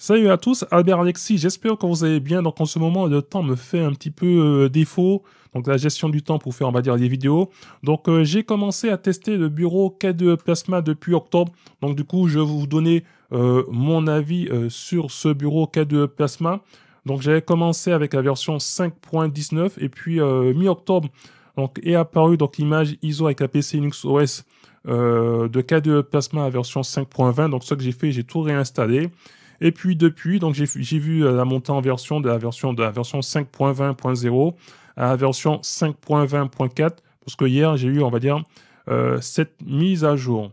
Salut à tous, Albert Alexis, j'espère que vous allez bien. Donc en ce moment, le temps me fait un petit peu euh, défaut. Donc la gestion du temps pour faire, on va dire, des vidéos. Donc euh, j'ai commencé à tester le bureau K2 Plasma depuis octobre. Donc du coup, je vais vous donner euh, mon avis sur ce bureau K2 Plasma. Donc j'avais commencé avec la version 5.19 et puis mi-octobre, donc est apparu donc l'image ISO avec la PC Linux OS de K2 Plasma version 5.20. Donc ce que j'ai fait, j'ai tout réinstallé. Et puis depuis, donc j'ai vu euh, la montée en version de la version de la version 5.20.0 à la version 5.20.4 parce que hier j'ai eu, on va dire, euh, cette mise à jour.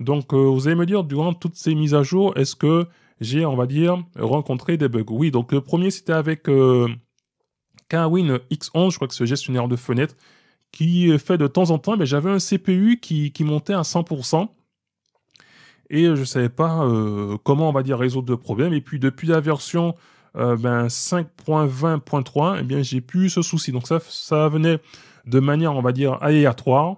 Donc euh, vous allez me dire, durant toutes ces mises à jour, est-ce que j'ai, on va dire, rencontré des bugs Oui, donc le premier c'était avec Kawin X11, je crois que c'est gestionnaire de fenêtres, qui fait de temps en temps, mais eh ben, j'avais un CPU qui, qui montait à 100% et je savais pas euh, comment on va dire résoudre le problème. Et puis depuis la version 5.20.3, euh, ben, eh bien j'ai plus ce souci. Donc ça, venait de manière, on va dire, aléatoire.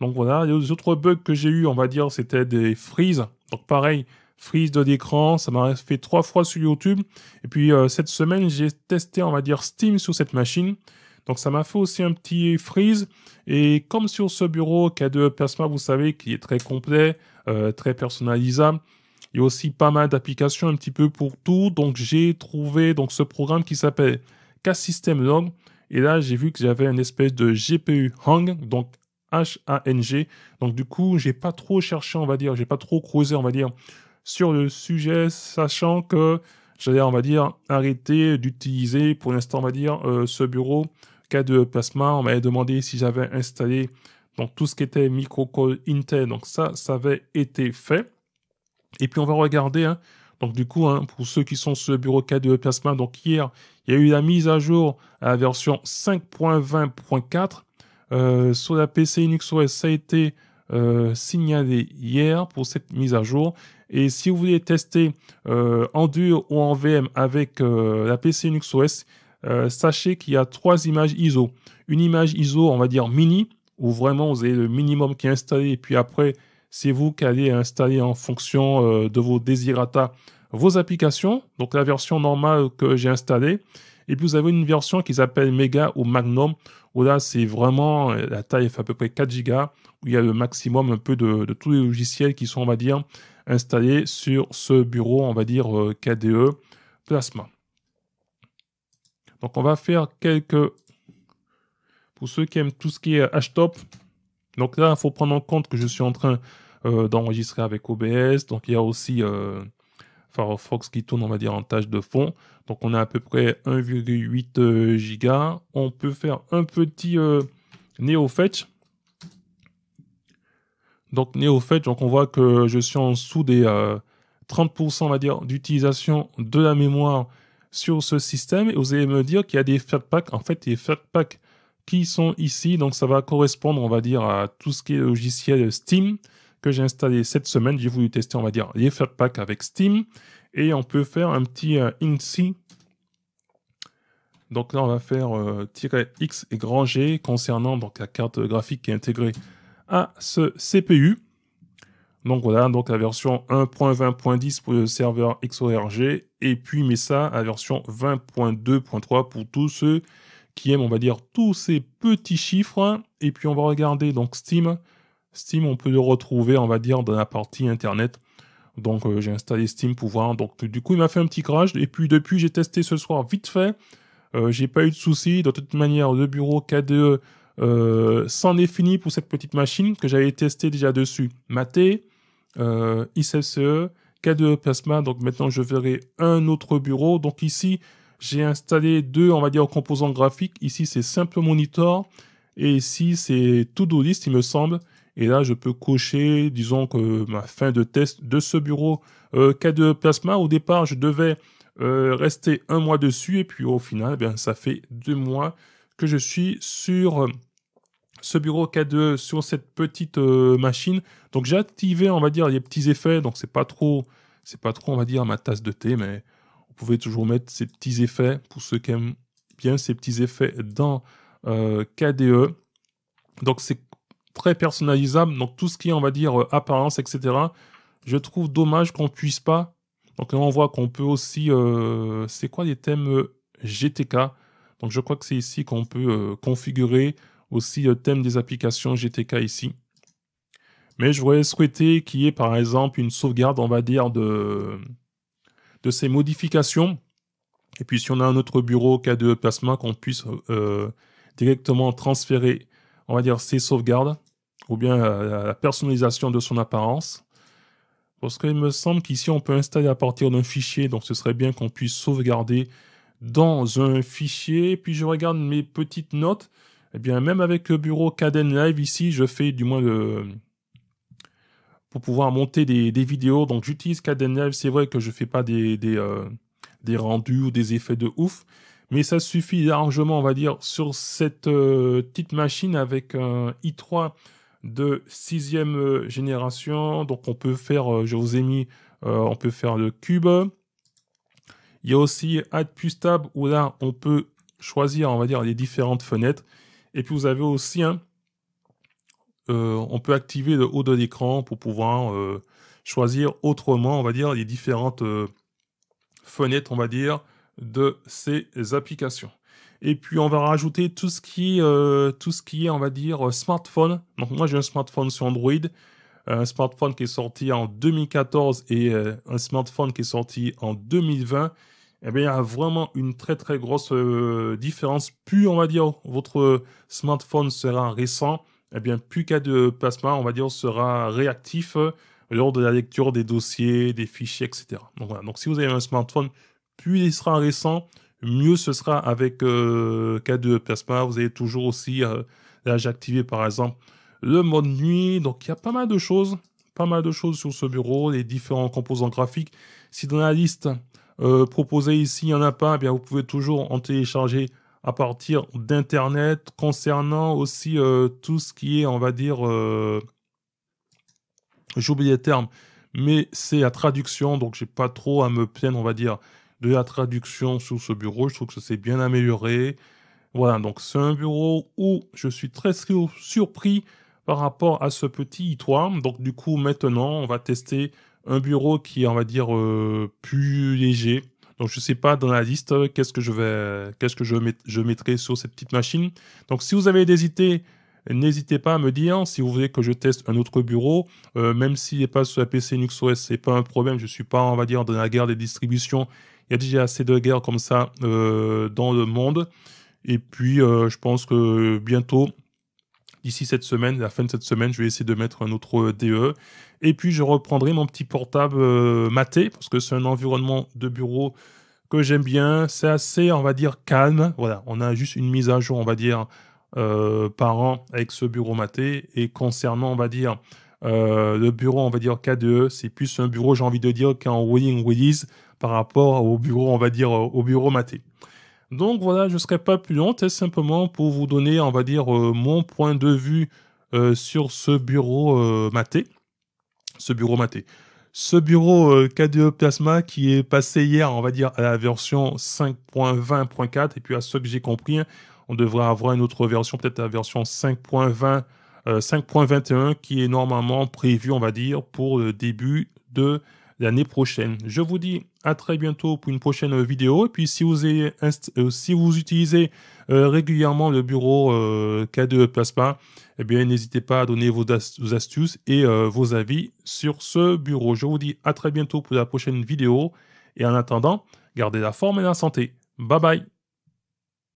Donc voilà, les autres bugs que j'ai eu, on va dire, c'était des freezes. Donc pareil, freeze de l'écran, ça m'a fait trois fois sur YouTube. Et puis euh, cette semaine, j'ai testé, on va dire, Steam sur cette machine. Donc ça m'a fait aussi un petit freeze. Et comme sur ce bureau K2 Plasma, vous savez, qui est très complet, euh, très personnalisable, il y a aussi pas mal d'applications un petit peu pour tout. Donc j'ai trouvé donc ce programme qui s'appelle K-System Log. Et là, j'ai vu que j'avais une espèce de GPU Hang, donc H-A-N-G. Donc du coup, j'ai pas trop cherché, on va dire, j'ai pas trop creusé, on va dire, sur le sujet, sachant que J'allais, on va dire, arrêter d'utiliser pour l'instant, on va dire, euh, ce bureau. Cas de Plasma. on m'avait demandé si j'avais installé donc, tout ce qui était microcall Intel. Donc, ça, ça avait été fait. Et puis, on va regarder. Hein. donc, du coup, hein, pour ceux qui sont sur le bureau cas de Plasma. donc hier, il y a eu la mise à jour à la version 5.20.4. Euh, sur la PC Linux OS, ça a été euh, signalé hier pour cette mise à jour. Et si vous voulez tester euh, en dur ou en VM avec euh, la PC Linux OS, euh, sachez qu'il y a trois images ISO. Une image ISO, on va dire mini, où vraiment vous avez le minimum qui est installé, et puis après, c'est vous qui allez installer en fonction de vos désirata vos applications, donc la version normale que j'ai installée. Et puis vous avez une version qui s'appelle Mega ou Magnum, où là c'est vraiment, la taille fait à peu près 4 Go, où il y a le maximum un peu de tous les logiciels qui sont, on va dire, installé sur ce bureau, on va dire euh, KDE Plasma. Donc on va faire quelques... Pour ceux qui aiment tout ce qui est htop, donc là, il faut prendre en compte que je suis en train euh, d'enregistrer avec OBS. Donc il y a aussi euh, Firefox qui tourne, on va dire, en tâche de fond. Donc on a à peu près 1,8 giga. On peut faire un petit NeoFetch. Donc, né au fait, donc on voit que je suis en dessous des 30%, euh, va dire, d'utilisation de la mémoire sur ce système. Et vous allez me dire qu'il y a des fatpacks. En fait, les des qui sont ici, donc ça va correspondre, on va dire, à tout ce qui est logiciel Steam que j'ai installé cette semaine. J'ai voulu tester, on va dire, les fatpacks avec Steam. Et on peut faire un petit euh, INSI. Donc là, on va faire euh, "-x" et grand "-g", concernant donc la carte graphique qui est intégrée à ce CPU. Donc voilà, donc la version 1.20.10 pour le serveur XORG et puis mais ça à version 20.2.3 pour tous ceux qui aiment, on va dire, tous ces petits chiffres. Et puis on va regarder donc Steam. Steam, on peut le retrouver, on va dire, dans la partie internet. Donc euh, j'ai installé Steam pour voir. Donc du coup, il m'a fait un petit crash. Et puis depuis, j'ai testé ce soir vite fait. Euh, j'ai pas eu de soucis. De toute manière, le bureau KDE euh, c'en est fini pour cette petite machine que j'avais testé déjà dessus. Maté, euh, ICFCE, K2 e, Plasma. Donc maintenant, je verrai un autre bureau. Donc ici, j'ai installé deux, on va dire, composants graphiques. Ici, c'est Simple Monitor. Et ici, c'est To-Do List, il me semble. Et là, je peux cocher, disons, que ma fin de test de ce bureau euh, K2 e, Plasma. Au départ, je devais euh, rester un mois dessus. Et puis au final, eh bien, ça fait deux mois je suis sur euh, ce bureau k sur cette petite euh, machine. Donc j'ai activé, on va dire, les petits effets. Donc c'est pas trop, c'est pas trop, on va dire, ma tasse de thé, mais vous pouvez toujours mettre ces petits effets pour ceux qui aiment bien ces petits effets dans euh, KDE. Donc c'est très personnalisable. Donc tout ce qui est, on va dire, apparence, etc. Je trouve dommage qu'on puisse pas. Donc on voit qu'on peut aussi, c'est quoi les thèmes GTK donc je crois que c'est ici qu'on peut euh, configurer aussi le euh, thème des applications GTK ici. Mais je voudrais souhaiter qu'il y ait par exemple une sauvegarde, on va dire, de, de ces modifications. Et puis si on a un autre bureau cas de plasma, qu'on puisse euh, directement transférer, on va dire, ces sauvegardes, ou bien la, la personnalisation de son apparence. Parce qu'il me semble qu'ici, on peut installer à partir d'un fichier, donc ce serait bien qu'on puisse sauvegarder dans un fichier, puis je regarde mes petites notes. Eh bien, même avec le bureau Caden Live ici, je fais du moins le pour pouvoir monter des, vidéos. Donc, j'utilise Caden Live. C'est vrai que je ne fais pas des euh, des, rendus ou des effets de ouf, mais ça suffit largement, on va dire, sur cette euh, petite machine avec un i3 de sixième euh, génération. Donc, on peut faire. je vous ai mis. on peut faire le cube. Il y a aussi Add tab », où là, on peut choisir, on va dire, les différentes fenêtres. Et puis vous avez aussi, un... Hein, euh, on peut activer le haut de l'écran pour pouvoir euh, choisir autrement, on va dire, les différentes euh, fenêtres, on va dire, de ces applications. Et puis on va rajouter tout ce qui, tout ce qui est, on va dire, smartphone. Donc moi j'ai un smartphone sur Android, un smartphone qui est sorti en 2014 et un smartphone qui est sorti en 2020 eh bien, il y a vraiment une très très grosse euh, différence. Plus on va dire votre smartphone sera récent, eh bien, plus qu'à de plasma, on va dire, sera réactif euh, lors de la lecture des dossiers, des fichiers, etc. Donc voilà. Donc si vous avez un smartphone, plus il sera récent, mieux ce sera avec K2 euh, de plasma. Vous avez toujours aussi, l'âge activé par exemple le mode nuit. Donc il y a pas mal de choses, pas mal de choses sur ce bureau, les différents composants graphiques. Si dans la liste euh, proposé ici, il n'y en a pas, eh bien vous pouvez toujours en télécharger à partir d'Internet concernant aussi euh, tout ce qui est, on va dire, euh, j'oublie les termes, mais c'est la traduction, donc j'ai pas trop à me plaindre, on va dire, de la traduction sur ce bureau. Je trouve que ça s'est bien amélioré. Voilà, donc c'est un bureau où je suis très surpris par rapport à ce petit E3. Donc du coup, maintenant, on va tester un bureau qui est, on va dire, euh, plus léger. Donc, je ne sais pas dans la liste euh, qu'est-ce que je vais, qu'est-ce que je, mettrai sur cette petite machine. Donc, si vous avez des idées, n'hésitez pas à me dire. Si vous voulez que je teste un autre bureau, euh, même s'il n'est pas sur la PC Linux OS, c'est pas un problème. Je ne suis pas, on va dire, dans la guerre des distributions. Il y a déjà assez de guerres comme ça dans le monde. Et puis, je pense que bientôt, d'ici cette semaine, la fin de cette semaine, je vais essayer de mettre un autre euh, DE. Et puis je reprendrai mon petit portable euh, maté, parce que c'est un environnement de bureau que j'aime bien. C'est assez, on va dire, calme. Voilà, on a juste une mise à jour, on va dire, euh, par an avec ce bureau maté. Et concernant, on va dire, le bureau, on va dire KDE, c'est plus un bureau, j'ai envie de dire, qu'en winning release par rapport au bureau, on va dire, au bureau maté. Donc voilà, je ne serai pas plus long, c'est simplement pour vous donner, on va dire, euh, mon point de vue euh, sur ce bureau euh, maté. Ce bureau maté. Ce bureau KDE Plasma qui est passé hier, on va dire, à la version 5.20.4. Et puis à ce que j'ai compris, hein, on devrait avoir une autre version, peut-être la version 5.20, 5.21, qui est normalement prévue, on va dire, pour le début de l'année prochaine. Je vous dis à très bientôt pour une prochaine vidéo. Et puis si vous, euh, si vous utilisez euh, régulièrement le bureau euh, K2 Plasma, et eh bien n'hésitez pas à donner vos, astuces et vos avis sur ce bureau. Je vous dis à très bientôt pour la prochaine vidéo. Et en attendant, gardez la forme et la santé. Bye bye